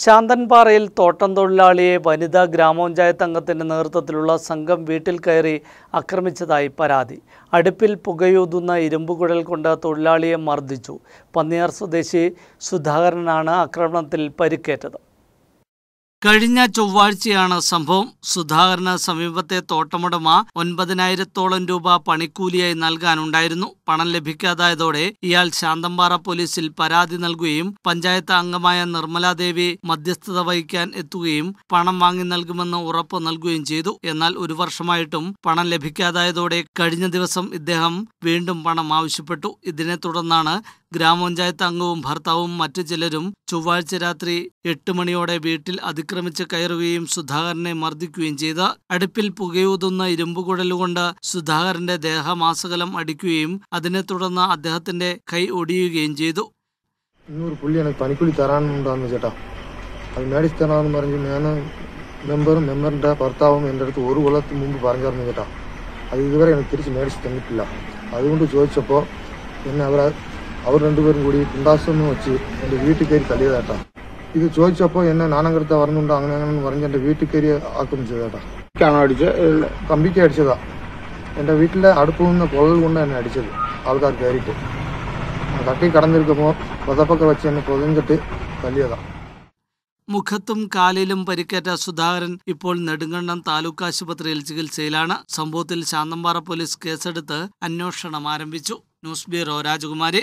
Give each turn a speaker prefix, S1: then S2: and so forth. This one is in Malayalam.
S1: ശാന്തൻപാറയിൽ തോട്ടം തൊഴിലാളിയെ വനിതാ ഗ്രാമപഞ്ചായത്ത് അംഗത്തിൻ്റെ നേതൃത്വത്തിലുള്ള സംഘം വീട്ടിൽ കയറി ആക്രമിച്ചതായി പരാതി അടുപ്പിൽ പുകയൂതുന്ന ഇരുമ്പുകുഴൽ കൊണ്ട് തൊഴിലാളിയെ മർദ്ദിച്ചു പന്നിയാർ സ്വദേശി സുധാകരനാണ് ആക്രമണത്തിൽ പരിക്കേറ്റത് കഴിഞ്ഞ ചൊവ്വാഴ്ചയാണ് സംഭവം സുധാകരന് സമീപത്തെ തോട്ടമുടമ ഒൻപതിനായിരത്തോളം രൂപ പണിക്കൂലിയായി നൽകാനുണ്ടായിരുന്നു പണം ലഭിക്കാതായതോടെ ഇയാൾ ശാന്തമ്പാറ പോലീസിൽ പരാതി നൽകുകയും പഞ്ചായത്ത് അംഗമായ നിർമ്മലാദേവി മധ്യസ്ഥത വഹിക്കാൻ എത്തുകയും പണം വാങ്ങി നൽകുമെന്ന് ഉറപ്പ് നൽകുകയും ചെയ്തു എന്നാൽ ഒരു വർഷമായിട്ടും പണം ലഭിക്കാതായതോടെ കഴിഞ്ഞ ദിവസം ഇദ്ദേഹം വീണ്ടും പണം ആവശ്യപ്പെട്ടു ഇതിനെ തുടർന്നാണ് ഗ്രാമപഞ്ചായത്ത് അംഗവും ഭർത്താവും മറ്റു ചിലരും ചൊവ്വാഴ്ച രാത്രി എട്ട് മണിയോടെ വീട്ടിൽ അതിക്രമിച്ച് കയറുകയും സുധാകരനെ മർദ്ദിക്കുകയും ചെയ്ത അടുപ്പിൽ പുകയൂതുന്ന ഇരുമ്പുകുഴലുകൊണ്ട് സുധാകരന്റെ ദേഹമാസകലം അടിക്കുകയും അതിനെ തുടർന്ന് അദ്ദേഹത്തിന്റെ കൈ ഒടിയുകയും ചെയ്തു
S2: ഞാൻ മെമ്പറും മെമ്പറിൻ്റെ ഭർത്താവും എൻ്റെ അടുത്ത് ഒരു കൊല്ലത്തിന് മുമ്പ് പറഞ്ഞു തന്നു അത് ഇതുവരെ എനിക്ക് തിരിച്ച് മേടിച്ച് തന്നിട്ടില്ല അതുകൊണ്ട് ചോദിച്ചപ്പോൾ എന്നെ അവരെ അവർ രണ്ടുപേരും കൂടി ഉണ്ടാസെന്ന് വെച്ച് എന്റെ വീട്ടിൽ കയറി തല്ലിയതേട്ടാ ഇത് ചോദിച്ചപ്പോൾ എന്നെ നാണംകെടുത്ത വരുന്നുണ്ടോ അങ്ങനെ അങ്ങനെ പറഞ്ഞ് എന്റെ വീട്ടിൽ കയറി ആക്കം ചെയ്തേട്ടാ കമ്പിക്ക് അടിച്ചതാ എൻ്റെ വീട്ടിലെ അടുപ്പിൽ നിന്ന് പുഴൽ കൊണ്ട് എന്നെ അടിച്ചത് ആൾക്കാർ കയറിട്ട് കട്ടി കടന്നിരിക്കുമ്പോ പൊതപ്പൊക്കെ വെച്ച് എന്നെ പൊതിഞ്ഞിട്ട് തല്ലിയതാ
S1: മുഖത്തും കാലിലും പരിക്കേറ്റ സുധാകരൻ ഇപ്പോൾ നെടുങ്കണ്ടം താലൂക്ക് ആശുപത്രിയിൽ ചികിത്സയിലാണ് സംഭവത്തിൽ ശാന്തമ്പാറ പോലീസ് കേസെടുത്ത് അന്വേഷണം ആരംഭിച്ചു ന്യൂസ് ബ്യൂറോ രാജകുമാരി